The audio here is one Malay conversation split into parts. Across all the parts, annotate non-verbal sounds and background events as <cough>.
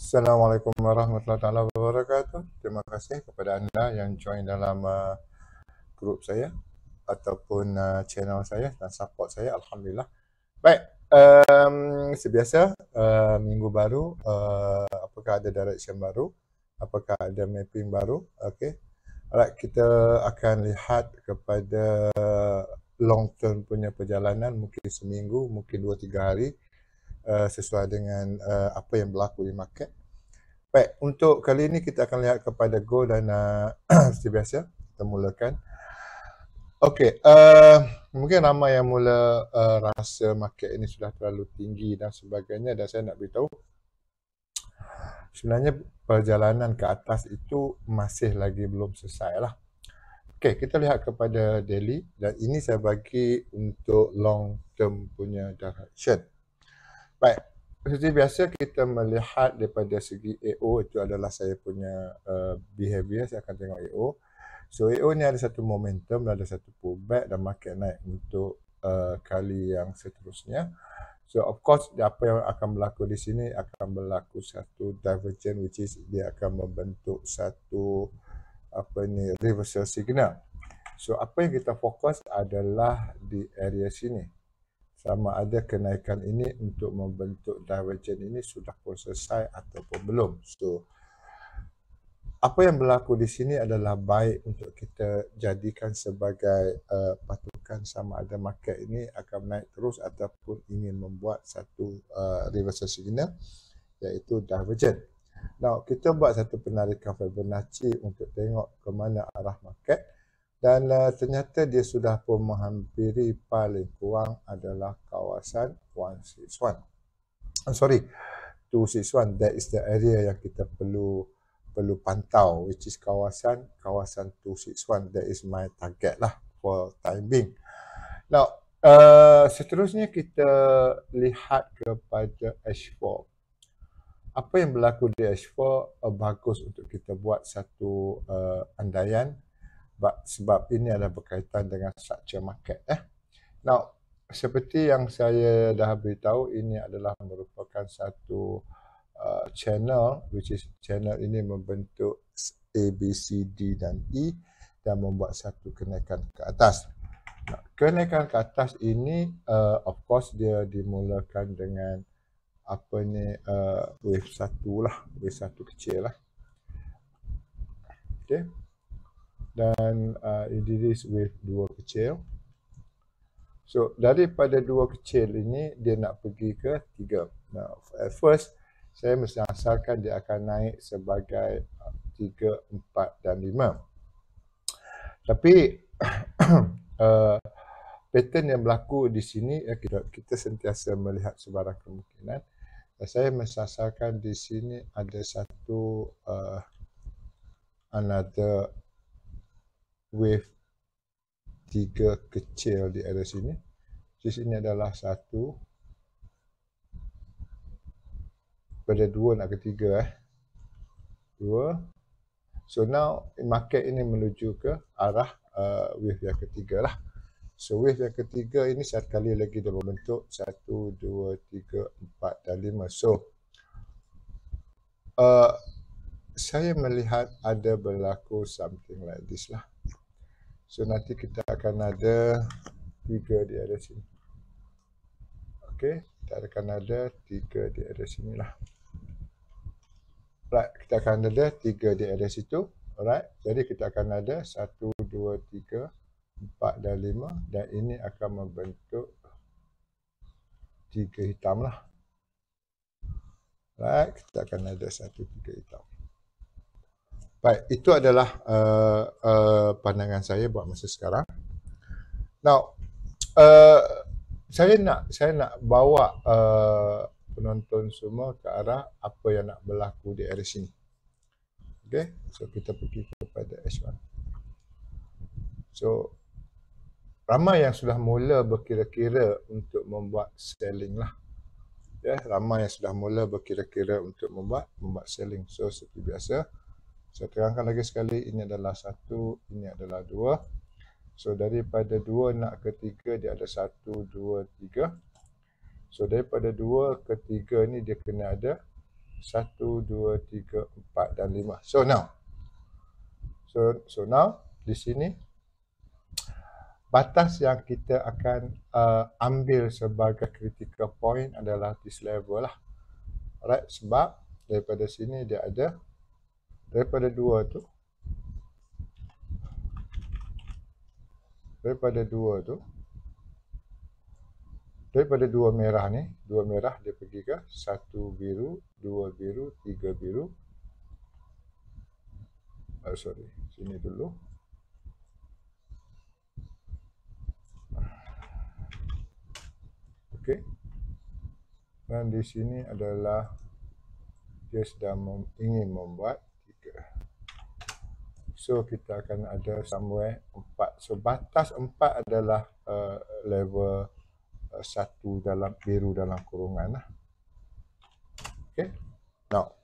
Assalamualaikum warahmatullahi taala wabarakatuh. Terima kasih kepada anda yang join dalam uh, grup saya ataupun uh, channel saya dan support saya alhamdulillah. Baik, um, sebiasa uh, minggu baru uh, apakah ada direction baru? Apakah ada mapping baru? Okey. Alright, kita akan lihat kepada uh, long term punya perjalanan mungkin seminggu, mungkin dua tiga hari. Uh, sesuai dengan uh, apa yang berlaku di market. Baik, untuk kali ini kita akan lihat kepada gold dan uh, <clears throat> seperti biasa, kita mulakan. Okey, uh, mungkin ramai yang mula uh, rasa market ini sudah terlalu tinggi dan sebagainya dan saya nak beritahu sebenarnya perjalanan ke atas itu masih lagi belum selesai lah. Okey, kita lihat kepada daily dan ini saya bagi untuk long term punya direction. Baik. Seperti biasa kita melihat daripada segi AO itu adalah saya punya uh, behavior saya akan tengok AO. So AO ni ada satu momentum ada satu pullback dan market naik untuk uh, kali yang seterusnya. So of course apa yang akan berlaku di sini akan berlaku satu divergent which is dia akan membentuk satu apa ni reversal signal. So apa yang kita fokus adalah di area sini sama ada kenaikan ini untuk membentuk divergence ini sudah pun selesai ataupun belum. So, apa yang berlaku di sini adalah baik untuk kita jadikan sebagai uh, eh, patukan sama ada market ini akan naik terus ataupun ingin membuat satu uh, reversal signal iaitu divergence. Now, kita buat satu penarikan Fibonacci untuk tengok ke mana arah market dan uh, ternyata dia sudah pun menghampiri paling kurang adalah kawasan 161. I'm ah, sorry. 261 that is the area yang kita perlu perlu pantau which is kawasan kawasan 261 that is my target lah for timing. Now, uh, seterusnya kita lihat kepada H4. Apa yang berlaku di H4 uh, bagus untuk kita buat satu uh, andaian sebab sebab ini ada berkaitan dengan structure market. Eh. Now, seperti yang saya dah beritahu, ini adalah merupakan satu uh, channel, which is channel ini membentuk A, B, C, D dan E dan membuat satu kenaikan ke atas. Now, kenaikan ke atas ini, uh, of course, dia dimulakan dengan apa ni uh, wave satu lah, wave satu kecil lah. Okay dan uh, it deals with dua kecil. So daripada dua kecil ini dia nak pergi ke tiga. Now at first saya mesti asalkan dia akan naik sebagai uh, tiga, empat dan lima. Tapi <coughs> uh, pattern yang berlaku di sini eh, kita, kita sentiasa melihat sebarang kemungkinan. Saya asalkan di sini ada satu uh, another wave tiga kecil di area sini. Jadi ini adalah satu pada dua nak ketiga eh. Dua. So now market ini menuju ke arah uh, wave yang ketiga lah. So wave yang ketiga ini satu kali lagi dia membentuk satu, dua, tiga, empat dan lima. So uh, saya melihat ada berlaku something like this lah. So nanti kita akan ada tiga di area sini. Okey, kita akan ada tiga di area sini lah. Right, kita akan ada tiga di area situ. Alright, jadi kita akan ada satu, dua, tiga, empat dan lima. Dan ini akan membentuk tiga hitam lah. Right, kita akan ada satu, tiga hitam. Baik, itu adalah uh, uh, pandangan saya buat masa sekarang. Now, uh, saya nak saya nak bawa uh, penonton semua ke arah apa yang nak berlaku di area sini. Okay, so kita pergi kepada H1. So, ramai yang sudah mula berkira-kira untuk membuat selling lah. Ya, ramai yang sudah mula berkira-kira untuk membuat membuat selling. So, seperti biasa, saya terangkan lagi sekali ini adalah satu, ini adalah dua. So daripada dua nak ke tiga dia ada satu, dua, tiga. So daripada dua ke tiga ni dia kena ada satu, dua, tiga, empat dan lima. So now. So, so now di sini batas yang kita akan uh, ambil sebagai critical point adalah this level lah. Right sebab daripada sini dia ada daripada 2 tu daripada 2 tu daripada 2 merah ni 2 merah dia pergi ke 1 biru 2 biru 3 biru oh, sorry sini dulu Okey. Dan di sini adalah dia sedang ingin membuat tiga. So kita akan ada somewhere empat. So batas empat adalah uh, level uh, satu uh, dalam biru dalam kurungan. Lah. Okay. Now.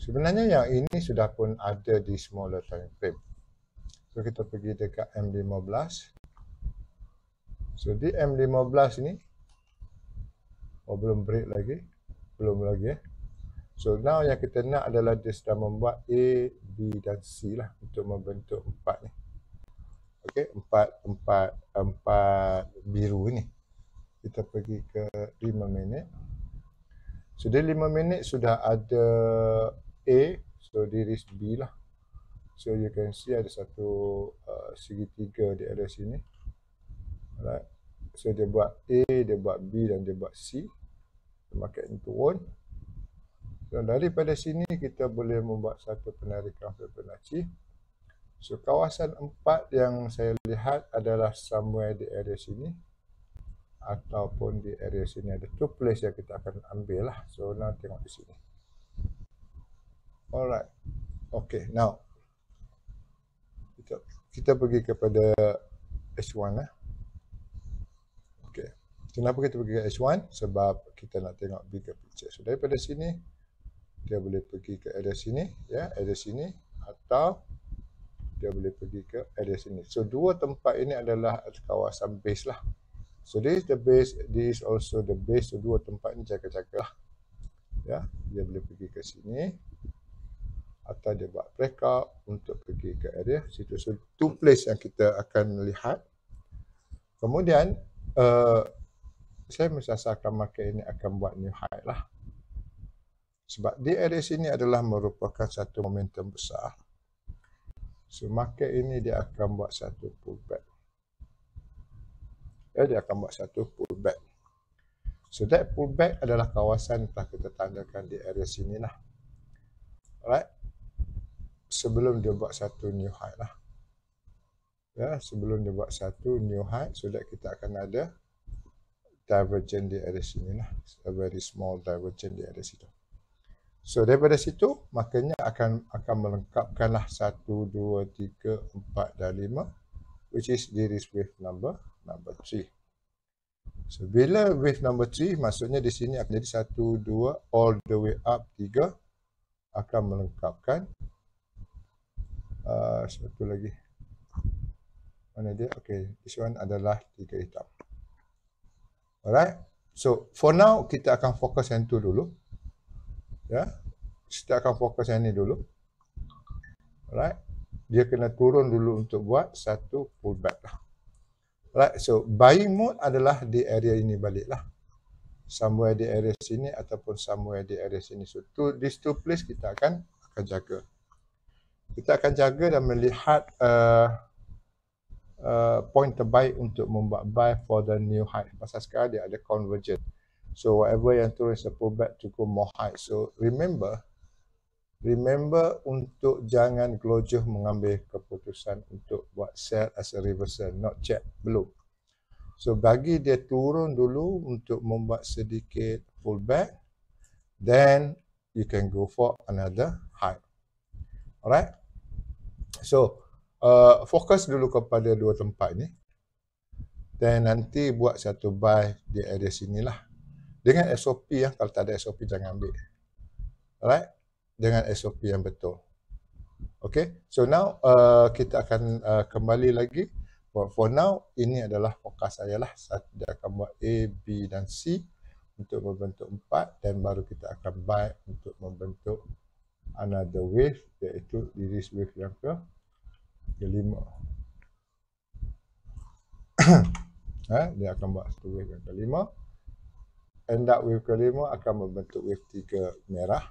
Sebenarnya yang ini sudah pun ada di smaller time frame. So kita pergi dekat M15. So di M15 ni. Oh belum break lagi. Belum lagi eh. So now yang kita nak adalah dia sudah membuat A, B dan C lah untuk membentuk empat ni. Okay, empat, empat, empat biru ni. Kita pergi ke lima minit. So dia lima minit sudah ada A, so there is B lah. So you can see ada satu uh, segitiga di area sini. Alright. So dia buat A, dia buat B dan dia buat C. Market ni turun. Dan daripada sini kita boleh membuat satu penarikan Fibonacci. So kawasan empat yang saya lihat adalah somewhere di area sini ataupun di area sini ada two place yang kita akan ambil lah. So nak tengok di sini. Alright. Okay, now. Kita kita pergi kepada S1 lah. Eh. Okay. Kenapa kita pergi ke S1? Sebab kita nak tengok bigger picture. So daripada sini, dia boleh pergi ke area sini ya area sini atau dia boleh pergi ke area sini so dua tempat ini adalah kawasan base lah so this is the base this is also the base so dua tempat ni jaga-jaga lah. ya dia boleh pergi ke sini atau dia buat breakout untuk pergi ke area situ so two place yang kita akan lihat kemudian uh, saya mesti asalkan market ini akan buat new high lah sebab di area ini adalah merupakan satu momentum besar. So market ini dia akan buat satu pullback. Ya, dia akan buat satu pullback. So that pullback adalah kawasan yang telah kita tandakan di area sini lah. Alright. Sebelum dia buat satu new high lah. Ya, sebelum dia buat satu new high, so that kita akan ada divergent di area sini lah. A very small divergent di area sini. Lah. So daripada situ makanya akan akan melengkapkanlah 1 2 3 4 dan 5 which is Dirich wave number number 3. So bila wave number 3 maksudnya di sini akan jadi 1 2 all the way up 3 akan melengkapkan uh, satu lagi. Mana dia? Okay, this one adalah tiga hitam. Alright. So for now kita akan fokus yang tu dulu ya kita akan fokus yang ni dulu alright dia kena turun dulu untuk buat satu pullback lah alright so buying mode adalah di area ini balik lah somewhere di area sini ataupun somewhere di area sini so to, these two place kita akan akan jaga kita akan jaga dan melihat uh, Uh, point terbaik untuk membuat buy for the new high pasal sekarang dia ada convergence So whatever yang turun sepuluh bed cukup mohai. So remember, remember untuk jangan gelojoh mengambil keputusan untuk buat sell as a reversal, not check belum. So bagi dia turun dulu untuk membuat sedikit pullback, then you can go for another high. Alright? So, uh, fokus dulu kepada dua tempat ni. Then nanti buat satu buy di area sini lah dengan SOP ya kalau tak ada SOP jangan ambil alright dengan SOP yang betul okay so now uh, kita akan uh, kembali lagi but for now ini adalah fokus saya lah saya akan buat A B dan C untuk membentuk empat, dan baru kita akan buy untuk membentuk another wave iaitu this wave yang ke kelima ha, <coughs> dia akan buat satu wave yang kelima end up wave kelima akan membentuk wave tiga merah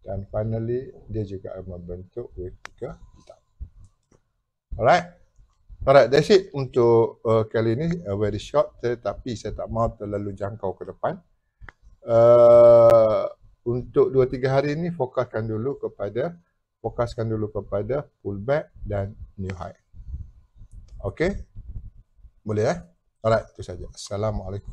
dan finally dia juga akan membentuk wave tiga hitam. Alright. Alright, that's it untuk uh, kali ini uh, very short tetapi saya tak mau terlalu jangkau ke depan. Uh, untuk 2 3 hari ini fokuskan dulu kepada fokuskan dulu kepada pullback dan new high. Okay? Boleh eh? Alright, itu saja. Assalamualaikum.